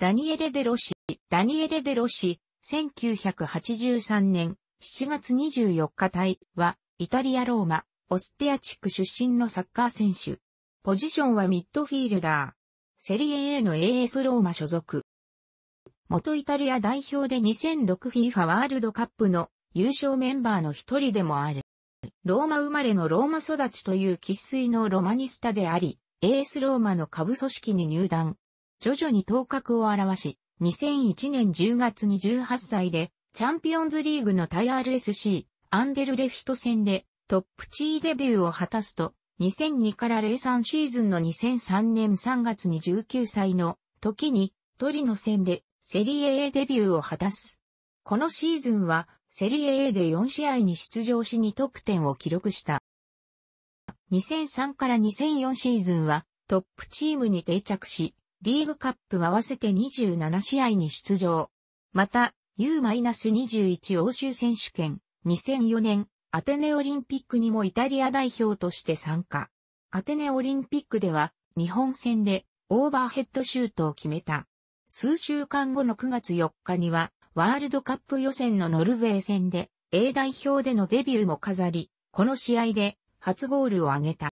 ダニエレ・デロシ、ダニエレ・デロシ、1983年7月24日隊は、イタリア・ローマ、オステア地区出身のサッカー選手。ポジションはミッドフィールダー。セリエ A の AS ローマ所属。元イタリア代表で 2006FIFA ワールドカップの優勝メンバーの一人でもある。ローマ生まれのローマ育ちという喫水のロマニスタであり、AS ローマの下部組織に入団。徐々に頭角を現し、2001年10月に18歳で、チャンピオンズリーグのタイ RSC、アンデルレフト戦で、トップチーデビューを果たすと、2002から03シーズンの2003年3月に19歳の時に、トリノ戦でセリエ A デビューを果たす。このシーズンは、セリエ A で4試合に出場し2得点を記録した。2003から2004シーズンは、トップチームに定着し、リーグカップ合わせて27試合に出場。また、U-21 欧州選手権、2004年、アテネオリンピックにもイタリア代表として参加。アテネオリンピックでは、日本戦でオーバーヘッドシュートを決めた。数週間後の9月4日には、ワールドカップ予選のノルウェー戦で A 代表でのデビューも飾り、この試合で初ゴールを挙げた。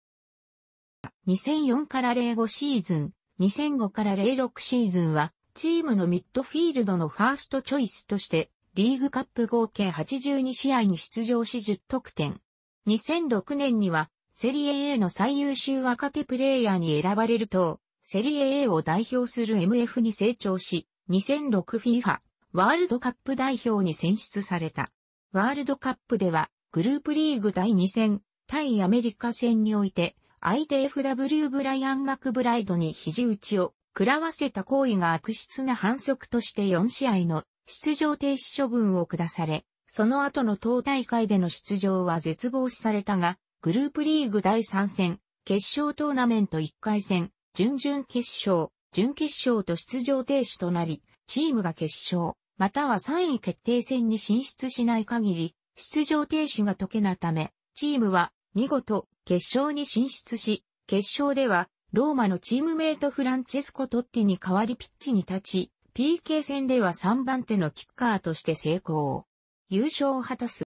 2004から05シーズン、2005から06シーズンは、チームのミッドフィールドのファーストチョイスとして、リーグカップ合計82試合に出場し10得点。2006年には、セリエ A の最優秀若手プレイヤーに選ばれると、セリエ A を代表する MF に成長し、2006FIFA ワールドカップ代表に選出された。ワールドカップでは、グループリーグ第2戦、対アメリカ戦において、相手 FW ブライアン・マクブライドに肘打ちを食らわせた行為が悪質な反則として4試合の出場停止処分を下され、その後の党大会での出場は絶望視されたが、グループリーグ第3戦、決勝トーナメント1回戦、準々決勝、準決勝と出場停止となり、チームが決勝、または3位決定戦に進出しない限り、出場停止が解けないため、チームは見事決勝に進出し、決勝では、ローマのチームメイトフランチェスコ・トッティに代わりピッチに立ち、PK 戦では3番手のキッカーとして成功。優勝を果たす。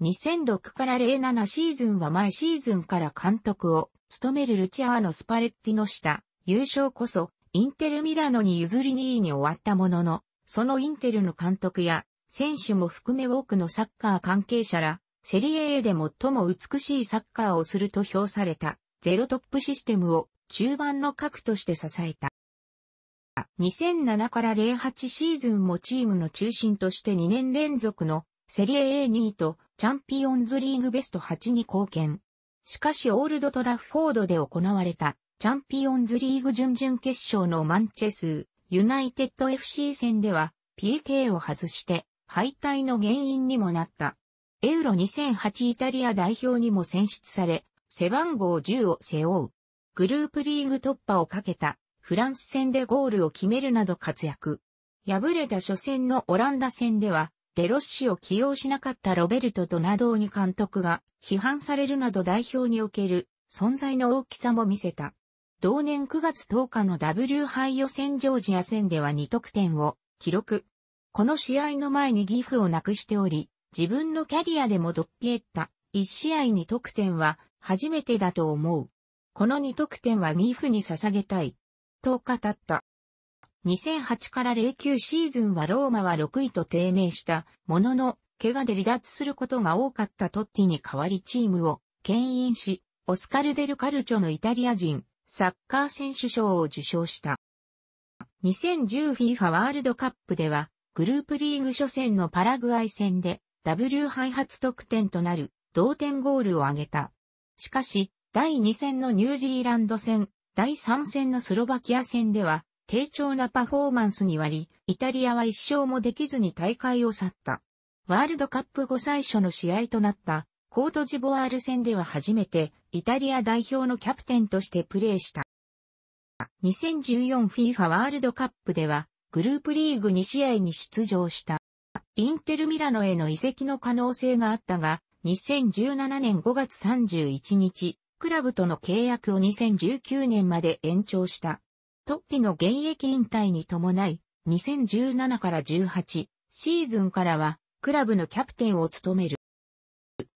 2006から07シーズンは前シーズンから監督を務めるルチアーノ・スパレッティの下、優勝こそ、インテルミラノに譲り2位に終わったものの、そのインテルの監督や、選手も含め多くのサッカー関係者ら、セリエ A で最も美しいサッカーをすると評された、ゼロトップシステムを中盤の核として支えた。2007から08シーズンもチームの中心として2年連続のセリエ A2 位とチャンピオンズリーグベスト8に貢献。しかしオールドトラフォードで行われたチャンピオンズリーグ準々決勝のマンチェスユナイテッド FC 戦では PK を外して敗退の原因にもなった。エウロ2008イタリア代表にも選出され、背番号10を背負う。グループリーグ突破をかけたフランス戦でゴールを決めるなど活躍。敗れた初戦のオランダ戦では、デロッシを起用しなかったロベルトとナドーニ監督が批判されるなど代表における存在の大きさも見せた。同年9月10日の W 杯予選ジョージア戦では2得点を記録。この試合の前にギフをなくしており、自分のキャリアでもドッピエッタ、1試合2得点は初めてだと思う。この2得点はミーフに捧げたい。と語った。2008から09シーズンはローマは6位と低迷したものの、怪我で離脱することが多かったトッティに代わりチームを牽引し、オスカル・デル・カルチョのイタリア人、サッカー選手賞を受賞した。2010FIFA ワールドカップでは、グループリーグ初戦のパラグアイ戦で、W 敗発得点となる同点ゴールを挙げた。しかし、第2戦のニュージーランド戦、第3戦のスロバキア戦では、低調なパフォーマンスに割り、イタリアは一勝もできずに大会を去った。ワールドカップ後最初の試合となったコートジボワール戦では初めてイタリア代表のキャプテンとしてプレーした。2014FIFA ワールドカップではグループリーグ2試合に出場した。インテルミラノへの移籍の可能性があったが、2017年5月31日、クラブとの契約を2019年まで延長した。トッピの現役引退に伴い、2017から18シーズンからは、クラブのキャプテンを務める。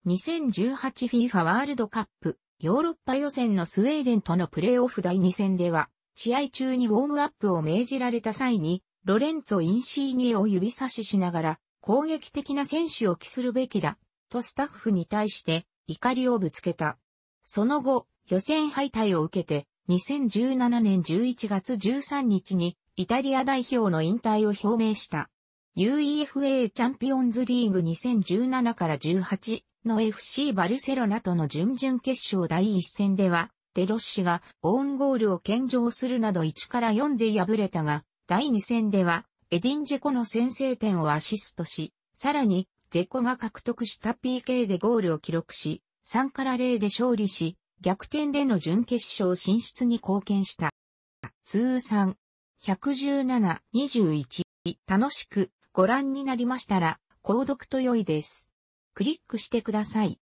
2018FIFA ワールドカップ、ヨーロッパ予選のスウェーデンとのプレーオフ第2戦では、試合中にウォームアップを命じられた際に、ロレンツォ・インシーニエを指差ししながら、攻撃的な選手を期するべきだ、とスタッフに対して怒りをぶつけた。その後、予選敗退を受けて、2017年11月13日にイタリア代表の引退を表明した。UEFA チャンピオンズリーグ2017から18の FC バルセロナとの準々決勝第1戦では、デロッシがオウンゴールを献上するなど1から4で敗れたが、第2戦ではエディン・ジェコの先制点をアシストし、さらに、ジェコが獲得した PK でゴールを記録し、3から0で勝利し、逆転での準決勝進出に貢献した。通算117-21楽しくご覧になりましたら、購読と良いです。クリックしてください。